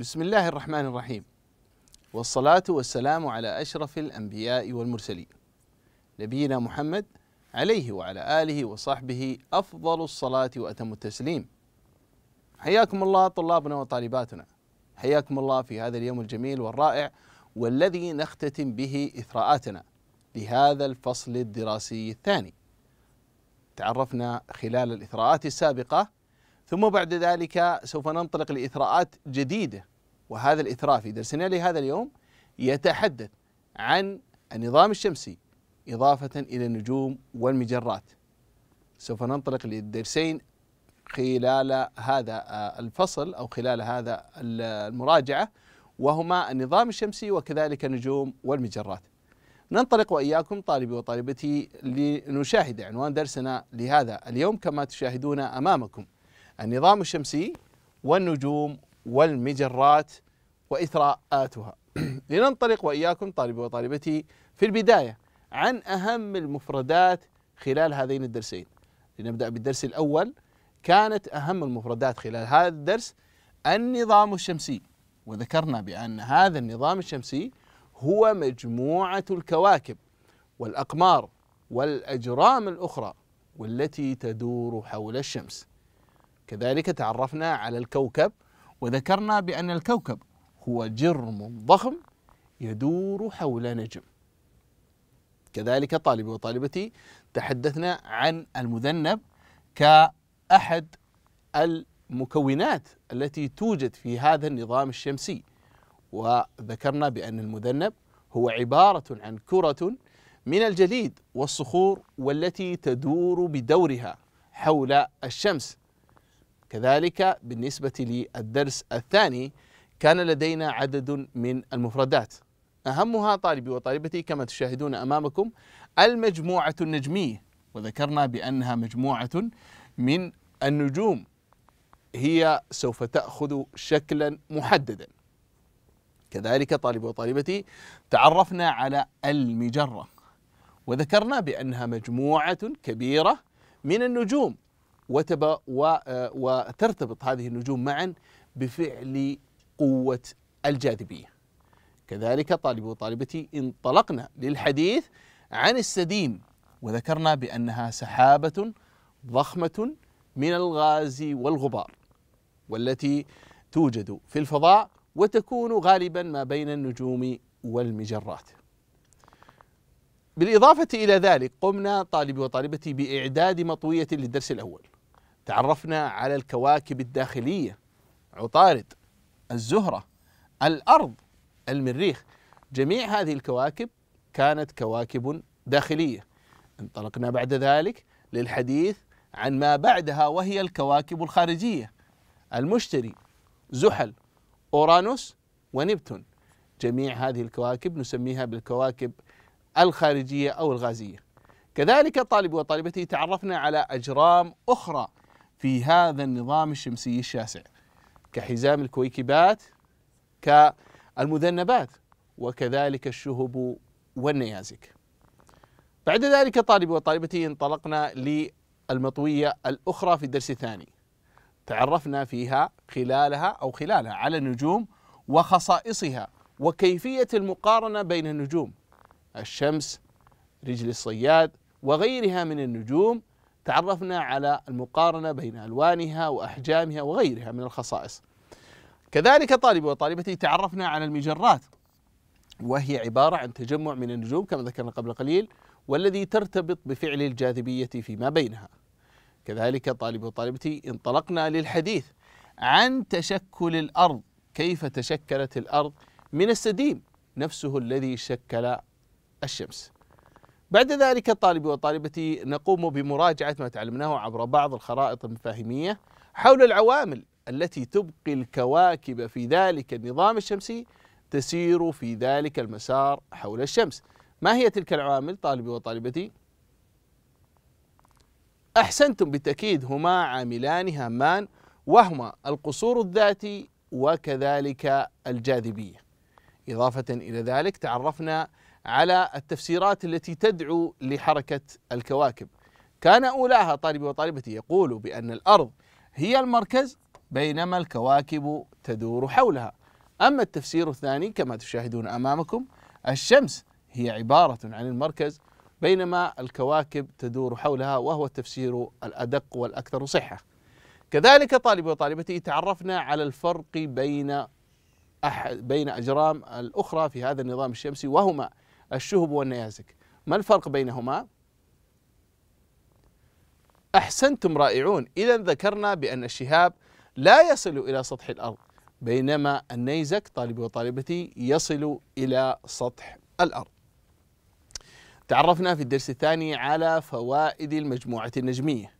بسم الله الرحمن الرحيم والصلاة والسلام على أشرف الأنبياء والمرسلين نبينا محمد عليه وعلى آله وصحبه أفضل الصلاة وأتم التسليم حياكم الله طلابنا وطالباتنا حياكم الله في هذا اليوم الجميل والرائع والذي نختتم به إثراءاتنا لهذا الفصل الدراسي الثاني تعرفنا خلال الإثراءات السابقة ثم بعد ذلك سوف ننطلق لإثراءات جديدة وهذا الإثراء في درسنا لهذا اليوم يتحدث عن النظام الشمسي إضافة إلى النجوم والمجرات سوف ننطلق للدرسين خلال هذا آه، الفصل أو خلال هذا المراجعة وهما النظام الشمسي وكذلك النجوم والمجرات ننطلق وإياكم طالبي وطالبتي لنشاهد عنوان درسنا لهذا اليوم كما تشاهدون أمامكم النظام الشمسي والنجوم والمجرات وإثراءاتها لننطلق وإياكم طالبي وطالبتي في البداية عن أهم المفردات خلال هذين الدرسين لنبدأ بالدرس الأول كانت أهم المفردات خلال هذا الدرس النظام الشمسي وذكرنا بأن هذا النظام الشمسي هو مجموعة الكواكب والأقمار والأجرام الأخرى والتي تدور حول الشمس كذلك تعرفنا على الكوكب وذكرنا بأن الكوكب هو جرم ضخم يدور حول نجم كذلك طالبي وطالبتي تحدثنا عن المذنب كأحد المكونات التي توجد في هذا النظام الشمسي وذكرنا بأن المذنب هو عبارة عن كرة من الجليد والصخور والتي تدور بدورها حول الشمس كذلك بالنسبة للدرس الثاني كان لدينا عدد من المفردات أهمها طالبي وطالبتي كما تشاهدون أمامكم المجموعة النجمية وذكرنا بأنها مجموعة من النجوم هي سوف تأخذ شكلا محددا كذلك طالبي وطالبتي تعرفنا على المجرة وذكرنا بأنها مجموعة كبيرة من النجوم وتبا آه، وترتبط هذه النجوم معا بفعل قوة الجاذبية كذلك طالب وطالبتي انطلقنا للحديث عن السديم وذكرنا بأنها سحابة ضخمة من الغاز والغبار والتي توجد في الفضاء وتكون غالبا ما بين النجوم والمجرات بالإضافة إلى ذلك قمنا طالبي وطالبتي بإعداد مطوية للدرس الأول تعرفنا على الكواكب الداخلية عطارد الزهرة الأرض المريخ جميع هذه الكواكب كانت كواكب داخلية انطلقنا بعد ذلك للحديث عن ما بعدها وهي الكواكب الخارجية المشتري زحل أورانوس ونبتون جميع هذه الكواكب نسميها بالكواكب الخارجية أو الغازية كذلك الطالب وطالبته تعرفنا على أجرام أخرى في هذا النظام الشمسي الشاسع كحزام الكويكبات كالمذنبات وكذلك الشهب والنيازك بعد ذلك طالبي وطالبتي انطلقنا للمطوية الأخرى في الدرس الثاني تعرفنا فيها خلالها أو خلالها على النجوم وخصائصها وكيفية المقارنة بين النجوم الشمس رجل الصياد وغيرها من النجوم تعرفنا على المقارنة بين ألوانها وأحجامها وغيرها من الخصائص كذلك طالب وطالبتي تعرفنا على المجرات وهي عبارة عن تجمع من النجوم كما ذكرنا قبل قليل والذي ترتبط بفعل الجاذبية فيما بينها كذلك طالب وطالبتي انطلقنا للحديث عن تشكل الأرض كيف تشكلت الأرض من السديم نفسه الذي شكل الشمس بعد ذلك طالبي وطالبتي نقوم بمراجعة ما تعلمناه عبر بعض الخرائط المفاهيمية حول العوامل التي تبقي الكواكب في ذلك النظام الشمسي تسير في ذلك المسار حول الشمس ما هي تلك العوامل طالبي وطالبتي؟ أحسنتم بالتأكيد هما عاملان هامان وهما القصور الذاتي وكذلك الجاذبية إضافة إلى ذلك تعرفنا على التفسيرات التي تدعو لحركة الكواكب كان أولاها طالبي وطالبتي يقول بأن الأرض هي المركز بينما الكواكب تدور حولها أما التفسير الثاني كما تشاهدون أمامكم الشمس هي عبارة عن المركز بينما الكواكب تدور حولها وهو التفسير الأدق والأكثر صحة كذلك طالبي وطالبتي تعرفنا على الفرق بين أحد بين أجرام الأخرى في هذا النظام الشمسي وهما الشهب والنيازك ما الفرق بينهما؟ أحسنتم رائعون إذا ذكرنا بأن الشهاب لا يصل إلى سطح الأرض بينما النيزك طالبي وطالبتي يصل إلى سطح الأرض تعرفنا في الدرس الثاني على فوائد المجموعة النجمية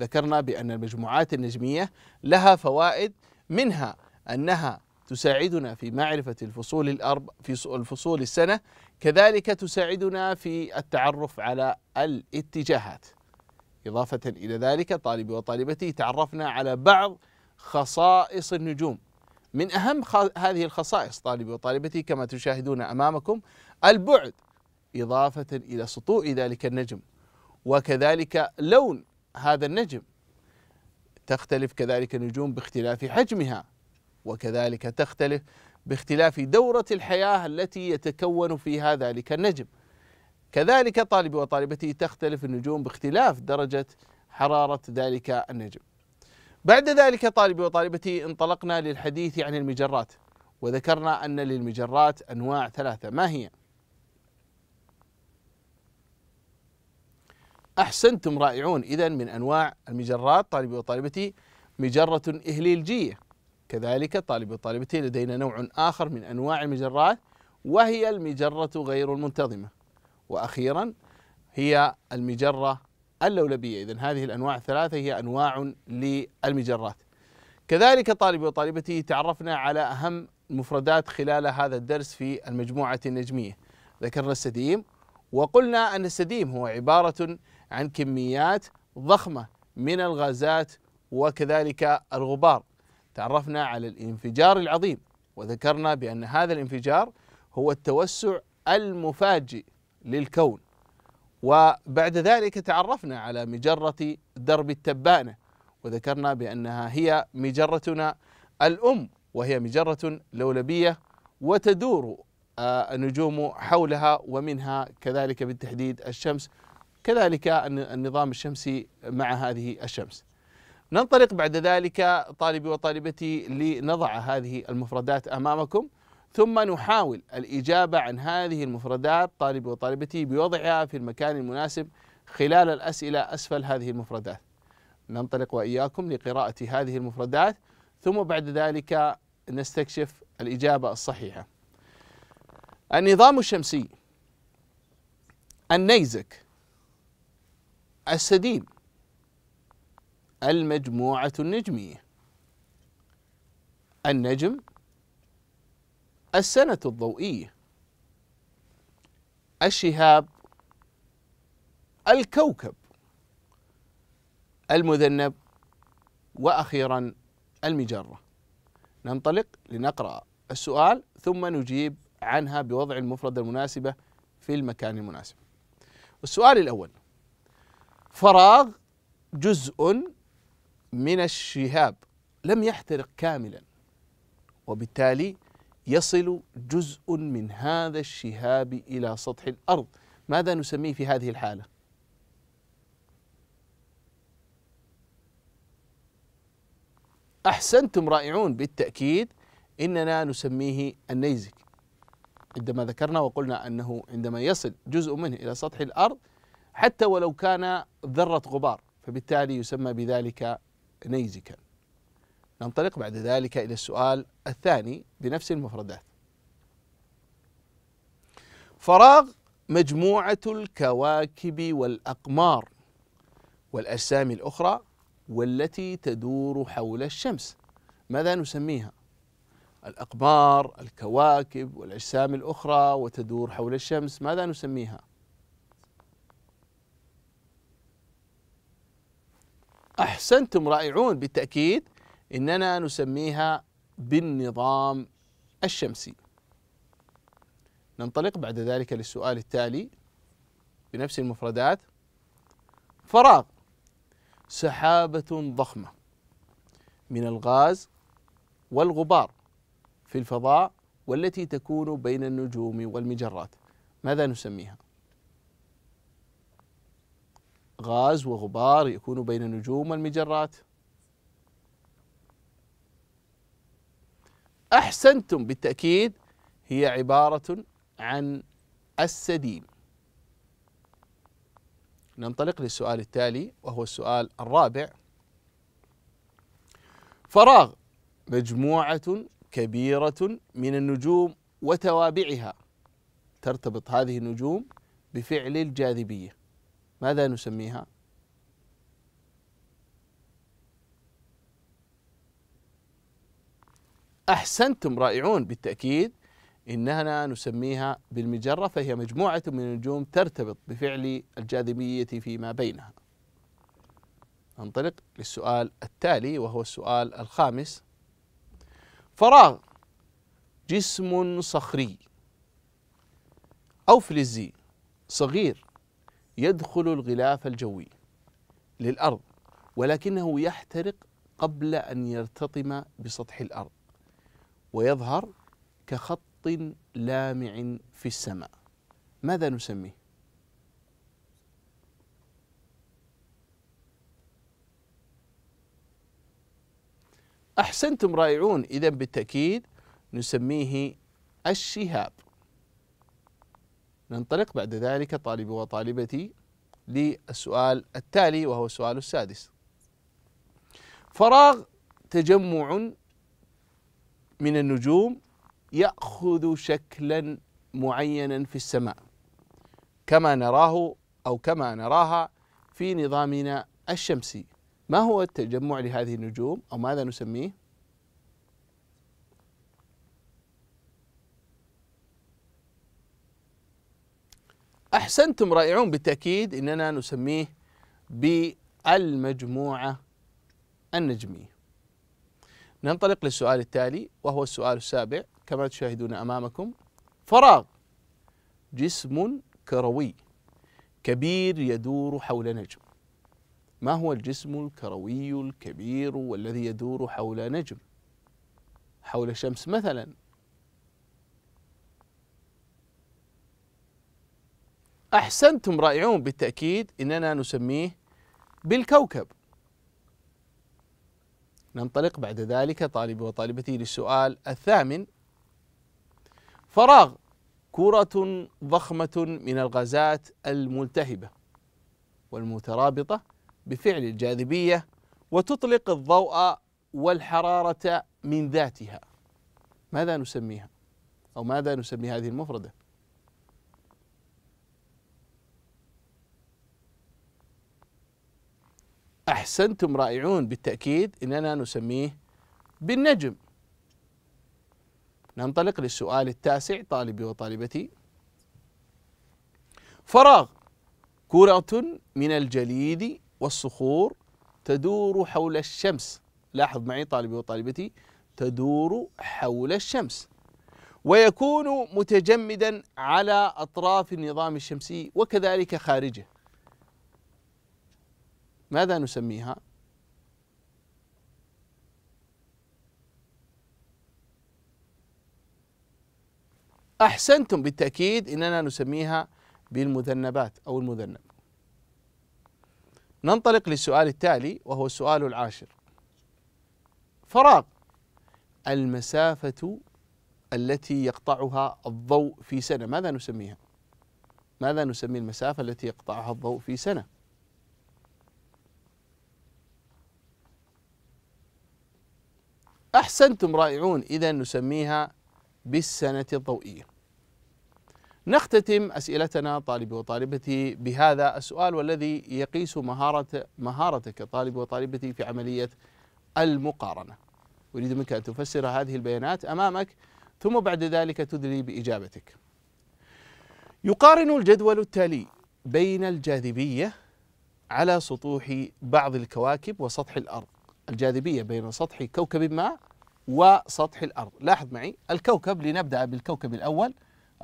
ذكرنا بأن المجموعات النجمية لها فوائد منها أنها تساعدنا في معرفة الفصول الارب في الفصول السنة كذلك تساعدنا في التعرف على الاتجاهات إضافة إلى ذلك طالبي وطالبتي تعرفنا على بعض خصائص النجوم من أهم هذه الخصائص طالبي وطالبتي كما تشاهدون أمامكم البعد إضافة إلى سطوع ذلك النجم وكذلك لون هذا النجم تختلف كذلك النجوم باختلاف حجمها وكذلك تختلف باختلاف دورة الحياة التي يتكون فيها ذلك النجم كذلك طالب وطالبته تختلف النجوم باختلاف درجة حرارة ذلك النجم بعد ذلك طالب وطالبتي انطلقنا للحديث عن المجرات وذكرنا أن للمجرات أنواع ثلاثة ما هي؟ أحسنتم رائعون إذا من أنواع المجرات طالبي وطالبتي مجرة إهليلجية كذلك طالب وطالبتي لدينا نوع آخر من أنواع المجرات وهي المجرة غير المنتظمة وأخيرا هي المجرة اللولبية إذا هذه الأنواع الثلاثة هي أنواع للمجرات كذلك طالب وطالبتي تعرفنا على أهم المفردات خلال هذا الدرس في المجموعة النجمية ذكرنا السديم وقلنا أن السديم هو عبارة عن كميات ضخمة من الغازات وكذلك الغبار تعرفنا على الانفجار العظيم وذكرنا بأن هذا الانفجار هو التوسع المفاجئ للكون وبعد ذلك تعرفنا على مجرة درب التبانة وذكرنا بأنها هي مجرتنا الأم وهي مجرة لولبية وتدور آه، النجوم حولها ومنها كذلك بالتحديد الشمس كذلك النظام الشمسي مع هذه الشمس ننطلق بعد ذلك طالبي وطالبتي لنضع هذه المفردات امامكم ثم نحاول الاجابه عن هذه المفردات طالبي وطالبتي بوضعها في المكان المناسب خلال الاسئله اسفل هذه المفردات. ننطلق واياكم لقراءه هذه المفردات ثم بعد ذلك نستكشف الاجابه الصحيحه. النظام الشمسي النيزك السديم المجموعة النجمية النجم السنة الضوئية الشهاب الكوكب المذنب واخيرا المجره ننطلق لنقرا السؤال ثم نجيب عنها بوضع المفرده المناسبه في المكان المناسب السؤال الاول فراغ جزء من الشهاب لم يحترق كاملا وبالتالي يصل جزء من هذا الشهاب الى سطح الارض ماذا نسميه في هذه الحاله احسنتم رائعون بالتاكيد اننا نسميه النيزك عندما ذكرنا وقلنا انه عندما يصل جزء منه الى سطح الارض حتى ولو كان ذره غبار فبالتالي يسمى بذلك نيزكا ننطلق بعد ذلك إلى السؤال الثاني بنفس المفردات فراغ مجموعة الكواكب والأقمار والأجسام الأخرى والتي تدور حول الشمس ماذا نسميها؟ الأقمار، الكواكب والأجسام الأخرى وتدور حول الشمس ماذا نسميها؟ أحسنتم رائعون بالتأكيد إننا نسميها بالنظام الشمسي ننطلق بعد ذلك للسؤال التالي بنفس المفردات فراغ سحابة ضخمة من الغاز والغبار في الفضاء والتي تكون بين النجوم والمجرات ماذا نسميها؟ غاز وغبار يكون بين النجوم والمجرات أحسنتم بالتأكيد هي عبارة عن السديم ننطلق للسؤال التالي وهو السؤال الرابع فراغ مجموعة كبيرة من النجوم وتوابعها ترتبط هذه النجوم بفعل الجاذبية ماذا نسميها أحسنتم رائعون بالتأكيد إننا نسميها بالمجرة فهي مجموعة من النجوم ترتبط بفعل الجاذبية فيما بينها ننطلق للسؤال التالي وهو السؤال الخامس فراغ جسم صخري أو فلزي صغير يدخل الغلاف الجوي للأرض ولكنه يحترق قبل أن يرتطم بسطح الأرض ويظهر كخط لامع في السماء ماذا نسميه؟ أحسنتم رائعون إذا بالتأكيد نسميه الشهاب ننطلق بعد ذلك طالبي وطالبتي للسؤال التالي وهو السؤال السادس فراغ تجمع من النجوم ياخذ شكلا معينا في السماء كما نراه او كما نراها في نظامنا الشمسي ما هو التجمع لهذه النجوم او ماذا نسميه أحسنتم رائعون بالتأكيد إننا نسميه بالمجموعة النجمية ننطلق للسؤال التالي وهو السؤال السابع كما تشاهدون أمامكم فراغ جسم كروي كبير يدور حول نجم ما هو الجسم الكروي الكبير والذي يدور حول نجم حول شمس مثلا أحسنتم رائعون بالتأكيد إننا نسميه بالكوكب ننطلق بعد ذلك طالبي وطالبتي للسؤال الثامن فراغ كرة ضخمة من الغازات الملتهبة والمترابطة بفعل الجاذبية وتطلق الضوء والحرارة من ذاتها ماذا نسميها أو ماذا نسمي هذه المفردة أحسنتم رائعون بالتأكيد إننا نسميه بالنجم ننطلق للسؤال التاسع طالبي وطالبتي فراغ كرة من الجليد والصخور تدور حول الشمس لاحظ معي طالبي وطالبتي تدور حول الشمس ويكون متجمدا على أطراف النظام الشمسي وكذلك خارجه ماذا نسميها أحسنتم بالتأكيد إننا نسميها بالمذنبات أو المذنب ننطلق للسؤال التالي وهو السؤال العاشر فراغ المسافة التي يقطعها الضوء في سنة ماذا نسميها؟ ماذا نسمي المسافة التي يقطعها الضوء في سنة؟ أحسنتم رائعون إذا نسميها بالسنة الضوئية نختتم أسئلتنا طالبي وطالبتي بهذا السؤال والذي يقيس مهارة مهارتك طالبي وطالبتي في عملية المقارنة أريد منك أن تفسر هذه البيانات أمامك ثم بعد ذلك تدلي بإجابتك يقارن الجدول التالي بين الجاذبية على سطوح بعض الكواكب وسطح الأرض الجاذبية بين سطح كوكب ما وسطح الأرض لاحظ معي الكوكب لنبدأ بالكوكب الأول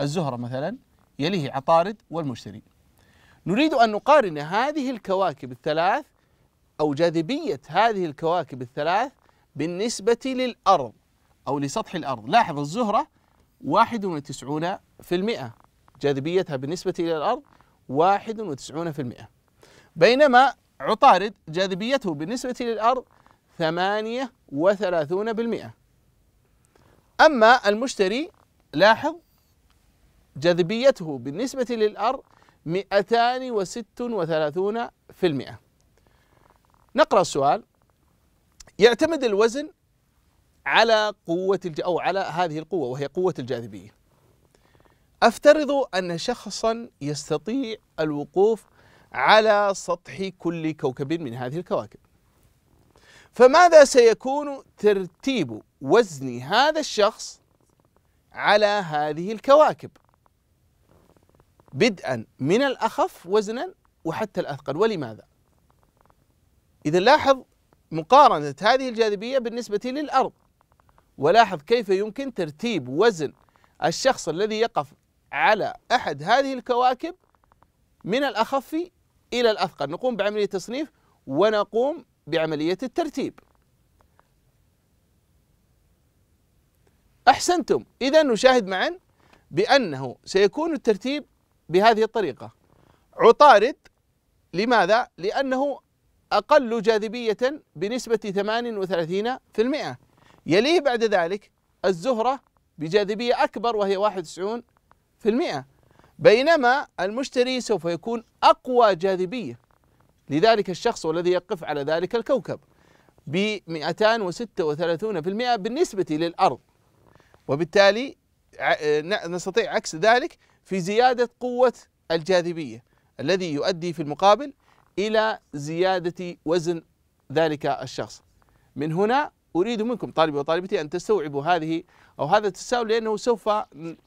الزهرة مثلا يليه عطارد والمشتري نريد أن نقارن هذه الكواكب الثلاث أو جاذبية هذه الكواكب الثلاث بالنسبة للأرض أو لسطح الأرض لاحظ الزهرة 91% جاذبيتها بالنسبة إلى الأرض 91% بينما عطارد جاذبيته بالنسبة للأرض ثمانية وثلاثون بالمئة أما المشتري لاحظ جاذبيته بالنسبة للأرض 236 في المئة نقرأ السؤال يعتمد الوزن على قوة الج... أو على هذه القوة وهي قوة الجاذبية أفترض أن شخصا يستطيع الوقوف على سطح كل كوكب من هذه الكواكب فماذا سيكون ترتيب وزن هذا الشخص على هذه الكواكب بدءا من الأخف وزنا وحتى الأثقل ولماذا؟ إذا لاحظ مقارنة هذه الجاذبية بالنسبة للأرض ولاحظ كيف يمكن ترتيب وزن الشخص الذي يقف على أحد هذه الكواكب من الأخف إلى الأثقل نقوم بعملية تصنيف ونقوم بعملية الترتيب أحسنتم إذا نشاهد معا بأنه سيكون الترتيب بهذه الطريقة عطارد لماذا؟ لأنه أقل جاذبية بنسبة 38% يليه بعد ذلك الزهرة بجاذبية أكبر وهي 91% بينما المشتري سوف يكون أقوى جاذبية لذلك الشخص والذي يقف على ذلك الكوكب ب 236% بالنسبة للأرض وبالتالي نستطيع عكس ذلك في زيادة قوة الجاذبية الذي يؤدي في المقابل إلى زيادة وزن ذلك الشخص من هنا أريد منكم طالبي وطالبتي أن تستوعبوا هذه أو هذا التساؤل لأنه سوف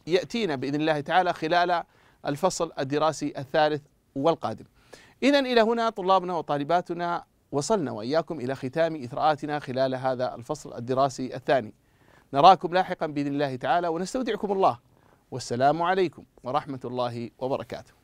يأتينا بإذن الله تعالى خلال الفصل الدراسي الثالث والقادم إذا إلى هنا طلابنا وطالباتنا وصلنا وإياكم إلى ختام إثراءاتنا خلال هذا الفصل الدراسي الثاني نراكم لاحقا بإذن الله تعالى ونستودعكم الله والسلام عليكم ورحمة الله وبركاته